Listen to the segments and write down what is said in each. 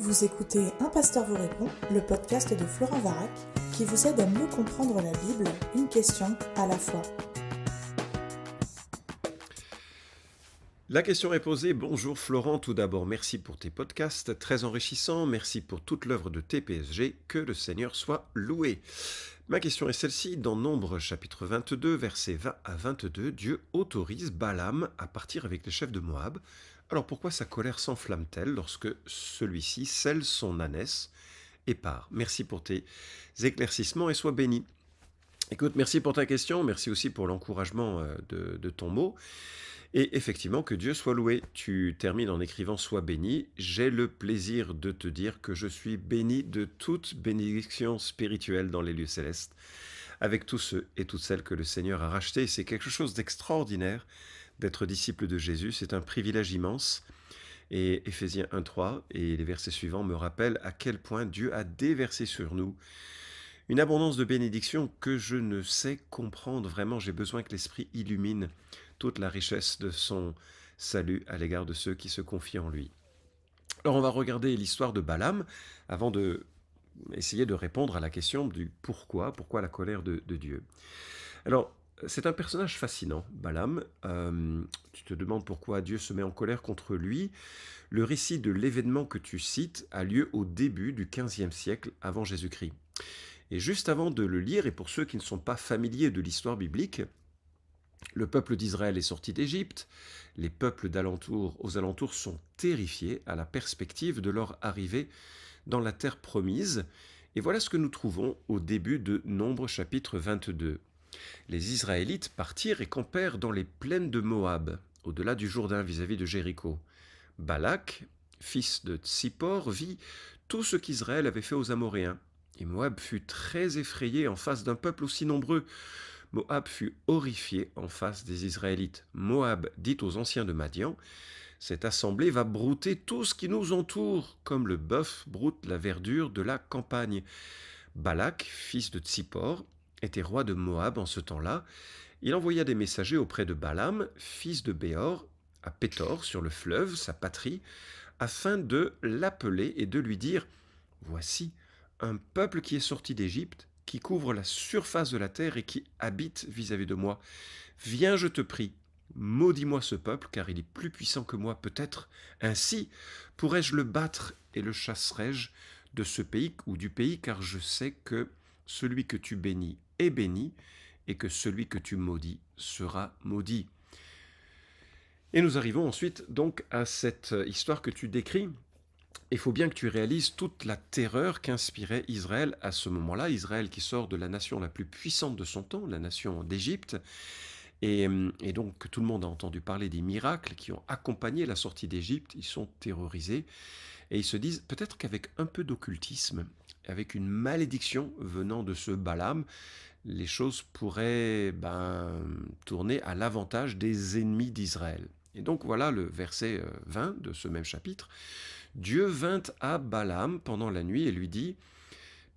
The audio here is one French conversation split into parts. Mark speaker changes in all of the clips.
Speaker 1: Vous écoutez Un pasteur vous répond, le podcast de Florent Varac, qui vous aide à mieux comprendre la Bible, une question à la fois. La question est posée. Bonjour Florent, tout d'abord merci pour tes podcasts, très enrichissants, merci pour toute l'œuvre de TPSG, que le Seigneur soit loué. Ma question est celle-ci. Dans Nombre chapitre 22, versets 20 à 22, Dieu autorise Balaam à partir avec les chefs de Moab alors pourquoi sa colère s'enflamme-t-elle lorsque celui-ci scelle son ânesse et part Merci pour tes éclaircissements et sois béni. Écoute, merci pour ta question, merci aussi pour l'encouragement euh, de, ton mot. Et effectivement, que Dieu soit loué. Tu termines en écrivant Sois béni. J'ai le plaisir de te dire que je suis béni de toute bénédiction spirituelle dans les lieux célestes, avec tous ceux et toutes celles que le Seigneur a rachetés. C'est quelque chose d'extraordinaire d'être disciple de Jésus, c'est un privilège immense. Et Ephésiens 1.3 et les versets suivants me rappellent à quel point Dieu a déversé sur nous une abondance de bénédictions que je ne sais comprendre vraiment. J'ai besoin que l'Esprit illumine toute la richesse de son salut à l'égard de ceux qui se confient en lui. Alors on va regarder l'histoire de Balaam avant de essayer de répondre à la question du pourquoi, pourquoi la colère de, de Dieu. Alors c'est un personnage fascinant, Balaam. Euh, tu te demandes pourquoi Dieu se met en colère contre lui. Le récit de l'événement que tu cites a lieu au début du XVe siècle avant Jésus-Christ. Et juste avant de le lire, et pour ceux qui ne sont pas familiers de l'histoire biblique, le peuple d'Israël est sorti d'Égypte, les peuples d'alentour aux alentours sont terrifiés à la perspective de leur arrivée dans la terre promise, et voilà ce que nous trouvons au début de Nombre chapitre 22. Les Israélites partirent et campèrent dans les plaines de Moab, au-delà du Jourdain vis-à-vis de Jéricho. Balak, fils de Tsippor, vit tout ce qu'Israël avait fait aux Amoréens. Et Moab fut très effrayé en face d'un peuple aussi nombreux. Moab fut horrifié en face des Israélites. Moab dit aux anciens de Madian Cette assemblée va brouter tout ce qui nous entoure, comme le bœuf broute la verdure de la campagne. Balak, fils de Tsippor, était roi de Moab en ce temps-là, il envoya des messagers auprès de Balaam, fils de Béor, à Pétor, sur le fleuve, sa patrie, afin de l'appeler et de lui dire Voici un peuple qui est sorti d'Égypte, qui couvre la surface de la terre et qui habite vis-à-vis de moi. Viens, je te prie, maudis-moi ce peuple, car il est plus puissant que moi, peut-être. Ainsi pourrais je le battre et le chasserai-je de ce pays ou du pays, car je sais que celui que tu bénis est béni, et que celui que tu maudis sera maudit. Et nous arrivons ensuite donc à cette histoire que tu décris. Il faut bien que tu réalises toute la terreur qu'inspirait Israël à ce moment-là, Israël qui sort de la nation la plus puissante de son temps, la nation d'Égypte, et, euh, et, donc tout le monde a entendu parler des miracles qui ont accompagné la sortie d'Égypte, ils sont terrorisés, et ils se disent peut-être qu'avec un peu d'occultisme, avec une malédiction venant de ce Balaam, les choses pourraient ben, tourner à l'avantage des ennemis d'Israël. Et donc voilà le verset 20 euh, de ce même chapitre. Dieu vint à Balaam pendant la nuit et lui dit,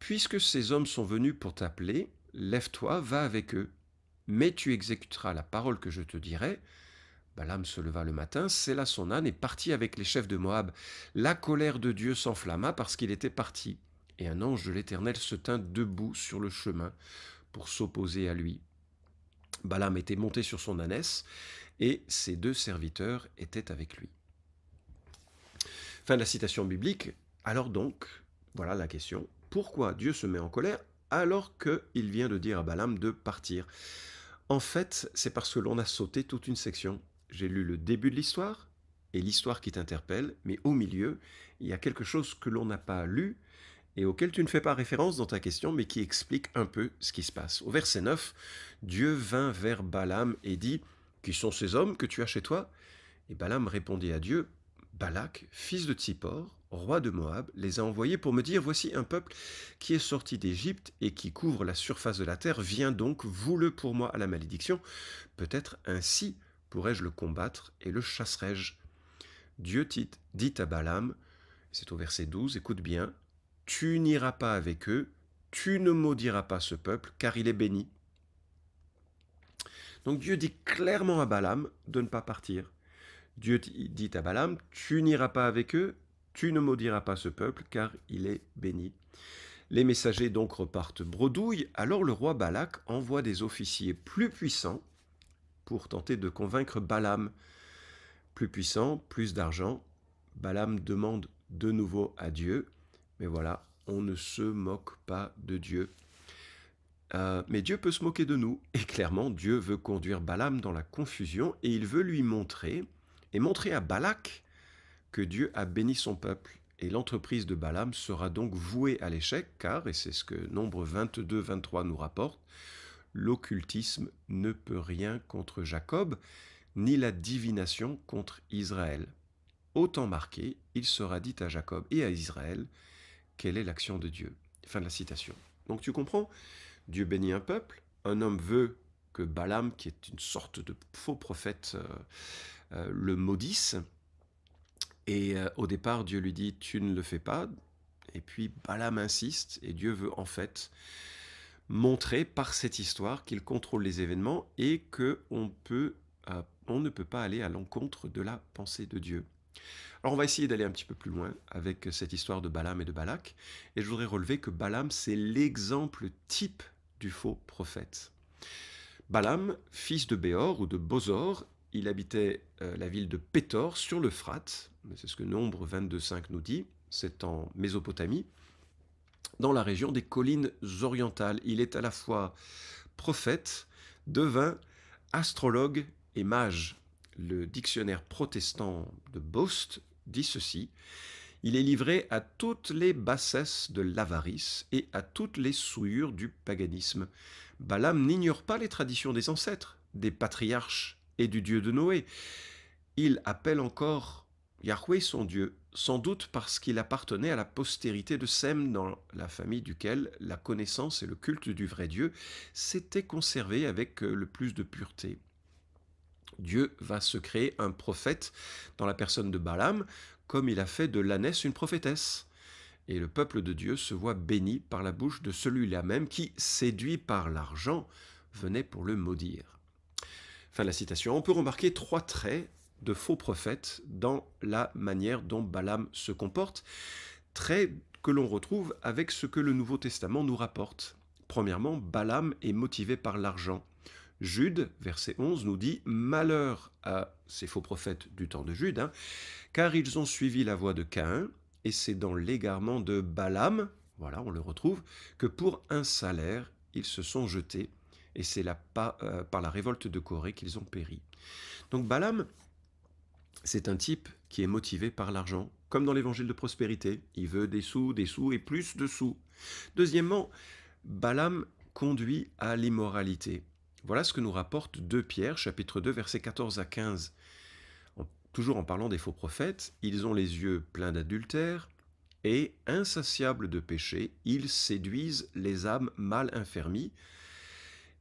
Speaker 1: Puisque ces hommes sont venus pour t'appeler, lève-toi, va avec eux, mais tu exécuteras la parole que je te dirai. Balaam se leva le matin, sella son âne et partit avec les chefs de Moab. La colère de Dieu s'enflamma parce qu'il était parti et un ange de l'Éternel se tint debout sur le chemin pour s'opposer à lui. Balaam était monté sur son ânesse et ses deux serviteurs étaient avec lui. Fin de la citation biblique. Alors donc, voilà la question. Pourquoi Dieu se met en colère alors qu'il vient de dire à Balaam de partir En fait, c'est parce que l'on a sauté toute une section. J'ai lu le début de l'histoire et l'histoire qui t'interpelle, mais au milieu, il y a quelque chose que l'on n'a pas lu, et auquel tu ne fais pas référence dans ta question, mais qui explique un peu ce qui se passe. Au verset 9, Dieu vint vers Balaam et dit, Qui sont ces hommes que tu as chez toi Et Balaam répondit à Dieu, Balak, fils de Tsippor, roi de Moab, les a envoyés pour me dire, Voici un peuple qui est sorti d'Égypte et qui couvre la surface de la terre, viens donc, vous-le pour moi à la malédiction, peut-être ainsi pourrais-je le combattre et le chasserai-je. Dieu dit à Balaam, c'est au verset 12, écoute bien, tu n'iras pas avec eux, tu ne maudiras pas ce peuple, car il est béni. Donc Dieu dit clairement à Balaam de ne pas partir. Dieu dit à Balaam, tu n'iras pas avec eux, tu ne maudiras pas ce peuple, car il est béni. Les messagers donc repartent bredouille, alors le roi Balak envoie des officiers plus puissants pour tenter de convaincre Balaam. Plus puissant, plus d'argent. Balaam demande de nouveau à Dieu, mais voilà, on ne se moque pas de Dieu. Euh, mais Dieu peut se moquer de nous. Et clairement, Dieu veut conduire Balaam dans la confusion et il veut lui montrer, et montrer à Balak, que Dieu a béni son peuple. Et l'entreprise de Balaam sera donc vouée à l'échec, car, et c'est ce que Nombre 22-23 nous rapporte, l'occultisme ne peut rien contre Jacob, ni la divination contre Israël. Autant marqué, il sera dit à Jacob et à Israël, quelle est l'action de Dieu. Fin de la citation. Donc tu comprends, Dieu bénit un peuple, un homme veut que Balaam, qui est une sorte de faux prophète, euh, euh, le maudisse. Et euh, au départ, Dieu lui dit, tu ne le fais pas. Et puis Balaam insiste, et Dieu veut en fait montrer par cette histoire qu'il contrôle les événements et que on ne peut pas aller à l'encontre de la pensée de Dieu. Alors on va essayer d'aller un petit peu plus loin avec cette histoire de Balaam et de Balak, et je voudrais relever que Balaam, c'est l'exemple type du faux prophète. Balaam, fils de Béor ou de Bozor, il habitait euh, la ville de Pétor sur l'Euphrate, c'est ce que Nombre 22.5 nous dit, c'est en Mésopotamie, dans la région des collines orientales. Il est à la fois prophète, devin, astrologue et mage le dictionnaire protestant de Bost dit ceci il est livré à toutes les bassesses de l'avarice et à toutes les souillures du paganisme. Balaam n'ignore pas les traditions des ancêtres, des patriarches et du dieu de Noé. Il appelle encore Yahweh son dieu, sans doute parce qu'il appartenait à la postérité de Sem, dans la famille duquel la connaissance et le culte du vrai Dieu s'étaient conservés avec le plus de pureté. Dieu va se créer un prophète dans la personne de Balaam, comme il a fait de l'ânesse une prophétesse. Et le peuple de Dieu se voit béni par la bouche de celui-là même qui, séduit par l'argent, venait pour le maudire. Fin de la citation. On peut remarquer trois traits de faux prophètes dans la manière dont Balaam se comporte, traits que l'on retrouve avec ce que le Nouveau Testament nous rapporte. Premièrement, Balaam est motivé par l'argent. Jude, verset 11, nous dit Malheur à ces faux prophètes du temps de Jude, hein, car ils ont suivi la voie de Caïn, et c'est dans l'égarement de Balaam, voilà, on le retrouve, que pour un salaire, ils se sont jetés, et c'est euh, par la révolte de Corée qu'ils ont péri. Donc Balaam, c'est un type qui est motivé par l'argent, comme dans l'évangile de prospérité. Il veut des sous, des sous et plus de sous. Deuxièmement, Balaam conduit à l'immoralité. Voilà ce que nous rapporte 2 Pierre, chapitre 2, versets 14 à 15. toujours en parlant des faux prophètes, ils ont les yeux pleins d'adultère et, insatiables de péché, ils séduisent les âmes mal infermies,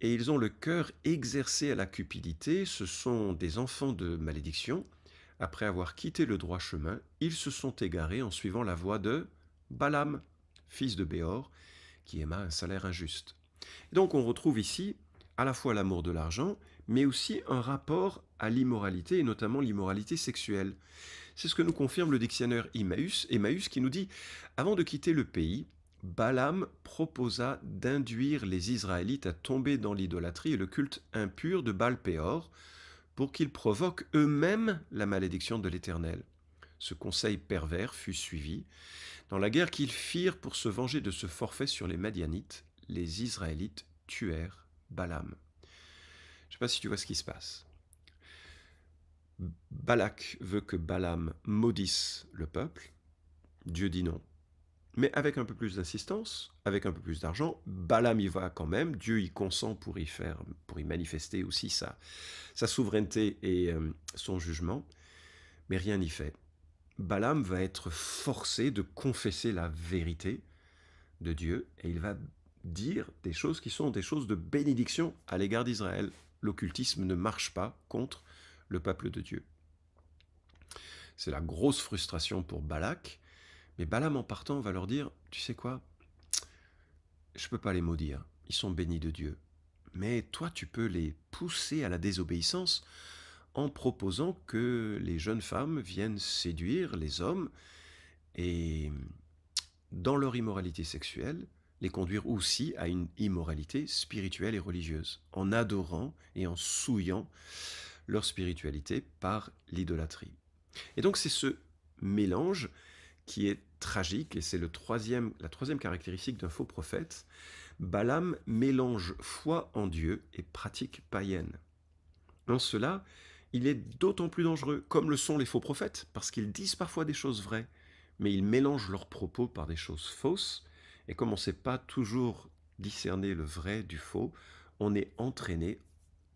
Speaker 1: et ils ont le cœur exercé à la cupidité, ce sont des enfants de malédiction. Après avoir quitté le droit chemin, ils se sont égarés en suivant la voie de Balaam, fils de Béor, qui aima un salaire injuste. donc on retrouve ici à la fois l'amour de l'argent, mais aussi un rapport à l'immoralité, et notamment l'immoralité sexuelle. C'est ce que nous confirme le dictionnaire Emmaüs, qui nous dit Avant de quitter le pays, Balaam proposa d'induire les Israélites à tomber dans l'idolâtrie et le culte impur de baal pour qu'ils provoquent eux-mêmes la malédiction de l'Éternel. Ce conseil pervers fut suivi. Dans la guerre qu'ils firent pour se venger de ce forfait sur les Madianites, les Israélites tuèrent Balaam. Je ne sais pas si tu vois ce qui se passe. Balak veut que Balaam maudisse le peuple. Dieu dit non. Mais avec un peu plus d'insistance, avec un peu plus d'argent, Balaam y va quand même. Dieu y consent pour y faire, pour y manifester aussi sa, sa souveraineté et euh, son jugement. Mais rien n'y fait. Balaam va être forcé de confesser la vérité de Dieu et il va dire des choses qui sont des choses de bénédiction à l'égard d'Israël. L'occultisme ne marche pas contre le peuple de Dieu. C'est la grosse frustration pour Balak, mais Balaam en partant va leur dire, tu sais quoi, je ne peux pas les maudire, ils sont bénis de Dieu. Mais toi, tu peux les pousser à la désobéissance en proposant que les jeunes femmes viennent séduire les hommes et dans leur immoralité sexuelle, les conduire aussi à une immoralité spirituelle et religieuse, en adorant et en souillant leur spiritualité par l'idolâtrie. Et donc c'est ce mélange qui est tragique, et c'est le troisième, la troisième caractéristique d'un faux prophète. Balaam mélange foi en Dieu et pratique païenne. En cela, il est d'autant plus dangereux, comme le sont les faux prophètes, parce qu'ils disent parfois des choses vraies, mais ils mélangent leurs propos par des choses fausses, et comme on ne sait pas toujours discerner le vrai du faux, on est entraîné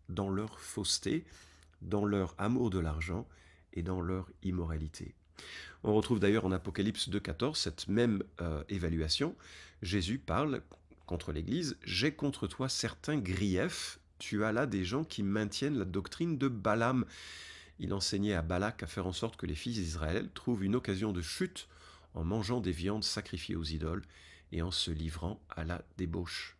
Speaker 1: dans leur fausseté, dans leur amour de l'argent et dans leur immoralité. On retrouve d'ailleurs en Apocalypse 2.14 cette même euh, évaluation. Jésus parle contre l'Église, J'ai contre toi certains griefs, tu as là des gens qui maintiennent la doctrine de Balaam. Il enseignait à Balak à faire en sorte que les fils d'Israël trouvent une occasion de chute en mangeant des viandes sacrifiées aux idoles et en se livrant à la débauche.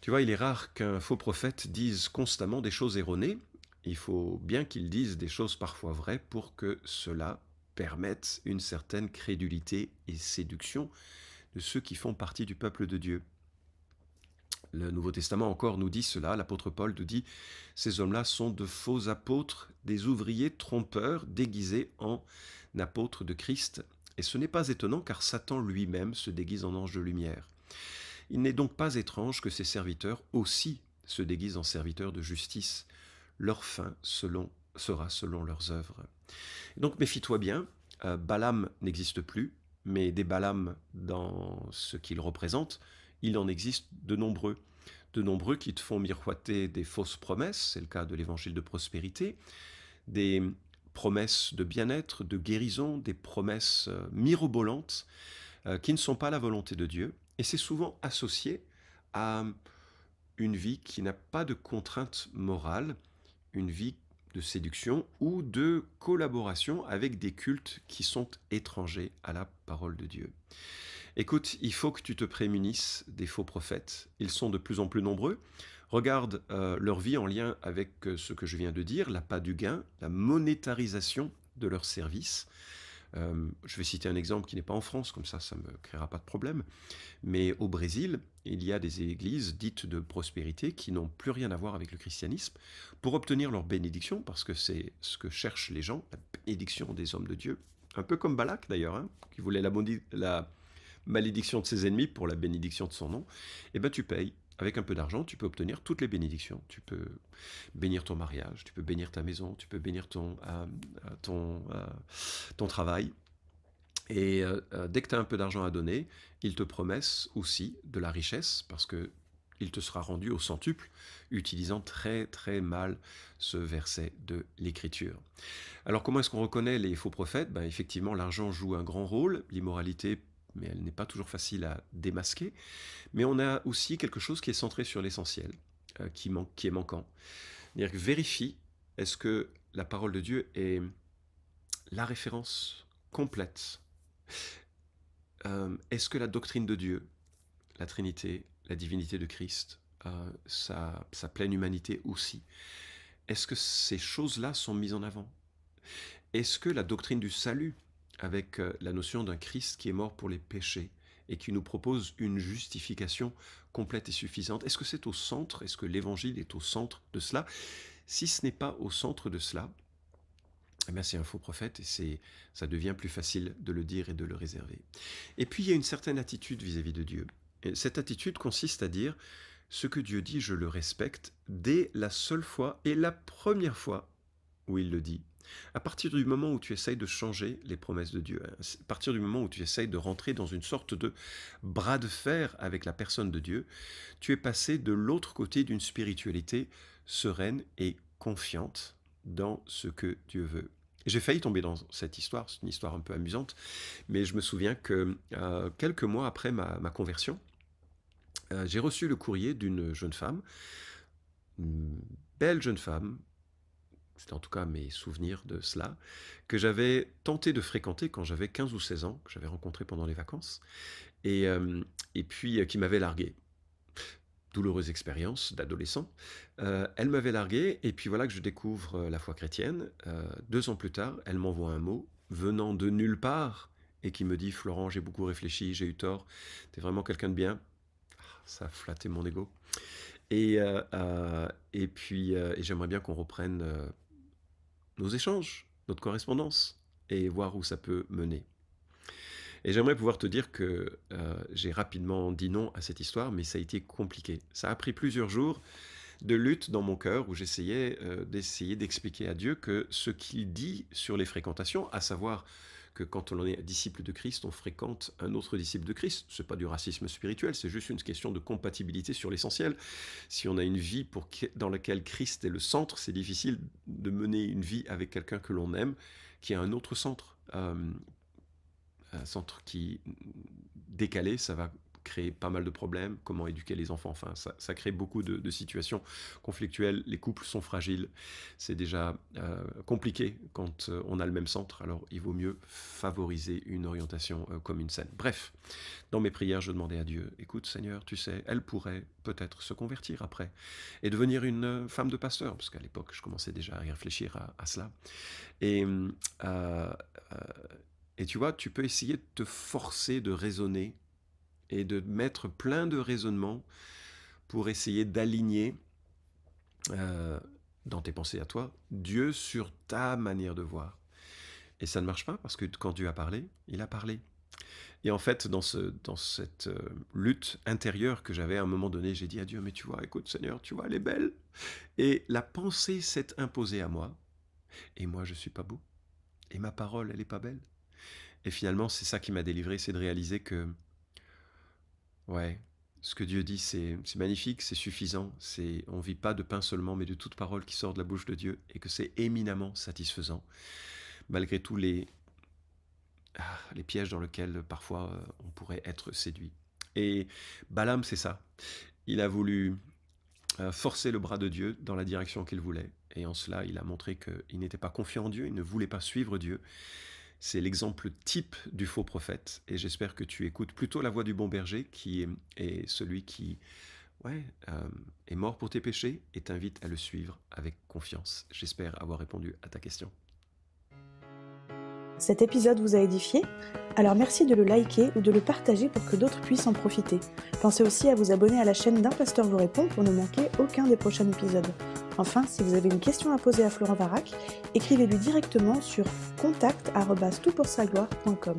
Speaker 1: Tu vois, il est rare qu'un faux prophète dise constamment des choses erronées. Il faut bien qu'il dise des choses parfois vraies pour que cela permette une certaine crédulité et séduction de ceux qui font partie du peuple de Dieu. Le Nouveau Testament encore nous dit cela, l'apôtre Paul nous dit, ces hommes-là sont de faux apôtres, des ouvriers trompeurs déguisés en apôtres de Christ. Et ce n'est pas étonnant car Satan lui-même se déguise en ange de lumière. Il n'est donc pas étrange que ses serviteurs aussi se déguisent en serviteurs de justice. Leur fin sera selon leurs œuvres. Donc méfie-toi bien, euh, Balaam n'existe plus, mais des Balaam dans ce qu'il représente, il en existe de nombreux. De nombreux qui te font miroiter des fausses promesses, c'est le cas de l'évangile de prospérité, des promesses de bien-être, de guérison, des promesses euh, mirobolantes euh, qui ne sont pas la volonté de Dieu. Et c'est souvent associé à une vie qui n'a pas de contrainte morale une vie de séduction ou de collaboration avec des cultes qui sont étrangers à la parole de Dieu. Écoute, il faut que tu te prémunisses des faux prophètes. Ils sont de plus en plus nombreux. Regarde euh, leur vie en lien avec euh, ce que je viens de dire, la pas du gain, la monétarisation de leurs services. Euh, je vais citer un exemple qui n'est pas en France, comme ça, ça ne me créera pas de problème. Mais au Brésil, il y a des églises dites de prospérité qui n'ont plus rien à voir avec le christianisme pour obtenir leur bénédiction, parce que c'est ce que cherchent les gens, la bénédiction des hommes de Dieu. Un peu comme Balak d'ailleurs, hein, qui voulait la, la, malédiction de ses ennemis pour la bénédiction de son nom. Eh bien, tu payes avec un peu d'argent, tu peux obtenir toutes les bénédictions. Tu peux bénir ton mariage, tu peux bénir ta maison, tu peux bénir ton, euh, euh, euh, ton, travail. Et dès que tu as un peu d'argent à donner, il te promettent aussi de la richesse, parce que il te sera rendu au centuple, utilisant très très mal ce verset de l'Écriture. Alors comment est-ce qu'on reconnaît les faux prophètes ben, Effectivement, l'argent joue un grand rôle, l'immoralité mais elle n'est pas toujours facile à démasquer. Mais on a aussi quelque chose qui est centré sur l'essentiel, euh, qui, qui est manquant. C'est-à-dire vérifie, est-ce que la parole de Dieu est la référence complète euh, Est-ce que la doctrine de Dieu, la Trinité, la divinité de Christ, euh, sa pleine humanité aussi, est-ce que ces choses-là sont mises en avant Est-ce que la doctrine du salut avec euh, la notion d'un Christ qui est mort pour les péchés et qui nous propose une justification complète et suffisante. Est-ce que c'est au centre Est-ce que l'Évangile est au centre de cela Si ce n'est pas au centre de cela, eh c'est un faux prophète et ça devient plus facile de le dire et de le réserver. Et puis il y a une certaine attitude vis-à-vis de Dieu. Et cette attitude consiste à dire ce que Dieu dit, je le respecte dès la seule fois et la première fois où il le dit. À partir du moment où tu essayes de changer les promesses de Dieu, hein, à partir du moment où tu essayes de rentrer dans une sorte de bras de fer avec la personne de Dieu, tu es passé de l'autre côté d'une spiritualité sereine et confiante dans ce que Dieu veut. J'ai failli tomber dans cette histoire, c'est une histoire un peu amusante, mais je me souviens que euh, quelques mois après ma, conversion, euh, j'ai reçu le courrier d'une jeune femme, une belle jeune femme, c'était en tout cas mes souvenirs de cela, que j'avais tenté de fréquenter quand j'avais 15 ou 16 ans, que j'avais rencontré pendant les vacances, et, euh, et puis euh, qui m'avait largué. Douloureuse expérience d'adolescent. Euh, elle m'avait largué, et puis voilà que je découvre la foi chrétienne. deux ans plus tard, elle m'envoie un mot venant de nulle part et qui me dit Florent, j'ai beaucoup réfléchi, j'ai eu tort, t'es vraiment quelqu'un de bien. Ah, ça a flatté mon ego. Et, et puis, j'aimerais bien qu'on reprenne nos échanges, notre correspondance, et voir où ça peut mener. Et j'aimerais pouvoir te dire que euh, j'ai rapidement dit non à cette histoire, mais ça a été compliqué. Ça a pris plusieurs jours de lutte dans mon cœur où j'essayais euh, d'essayer d'expliquer à Dieu que ce qu'il dit sur les fréquentations, à savoir que quand on est disciple de Christ, on fréquente un autre disciple de Christ. C'est pas du racisme spirituel, c'est juste une question de compatibilité sur l'essentiel. Si on a une vie pour, dans laquelle Christ est le centre, c'est difficile de mener une vie avec quelqu'un que l'on aime, qui a un autre centre. Euh, un centre qui décalé, ça va crée pas mal de problèmes, comment éduquer les enfants, enfin ça, crée beaucoup de, situations conflictuelles, les couples sont fragiles, c'est déjà euh, compliqué quand euh, on a le même centre, alors il vaut mieux favoriser une orientation euh, commune comme une saine. Bref, dans mes prières, je demandais à Dieu, écoute Seigneur, tu sais, elle pourrait peut-être se convertir après et devenir une femme de pasteur, parce qu'à l'époque je commençais déjà à réfléchir à, à cela. Et et tu vois, tu peux essayer de te forcer de raisonner et de mettre plein de raisonnements pour essayer d'aligner euh, dans tes pensées à toi Dieu sur ta manière de voir. Et ça ne marche pas parce que quand Dieu a parlé, il a parlé. Et en fait, dans, ce, dans cette euh, lutte intérieure que j'avais à un moment donné, j'ai dit à Dieu, mais tu vois, écoute Seigneur, tu vois, elle est belle. Et la pensée s'est imposée à moi. Et moi, je suis pas beau. Et ma parole, elle n'est pas belle. Et finalement, c'est ça qui m'a délivré, c'est de réaliser que Ouais. Ce que Dieu dit, c'est magnifique, c'est suffisant. C'est on vit pas de pain seulement, mais de toute parole qui sort de la bouche de Dieu, et que c'est éminemment satisfaisant, malgré tous les ah, les pièges dans lesquels parfois euh, on pourrait être séduit. Et Balaam, c'est ça. Il a voulu euh, forcer le bras de Dieu dans la direction qu'il voulait, et en cela, il a montré qu'il n'était pas confiant en Dieu, il ne voulait pas suivre Dieu. C'est l'exemple type du faux prophète. Et j'espère que tu écoutes plutôt la voix du bon berger qui est, celui qui euh, est mort pour tes péchés et t'invite à le suivre avec confiance. J'espère avoir répondu à ta question. Cet épisode vous a édifié Alors merci de le liker ou de le partager pour que d'autres puissent en profiter. Pensez aussi à vous abonner à la chaîne d'un pasteur vous répond pour ne manquer aucun des prochains épisodes. Enfin, si vous avez une question à poser à Florent Varac, écrivez-lui directement sur contact@toutpoursagloire.com.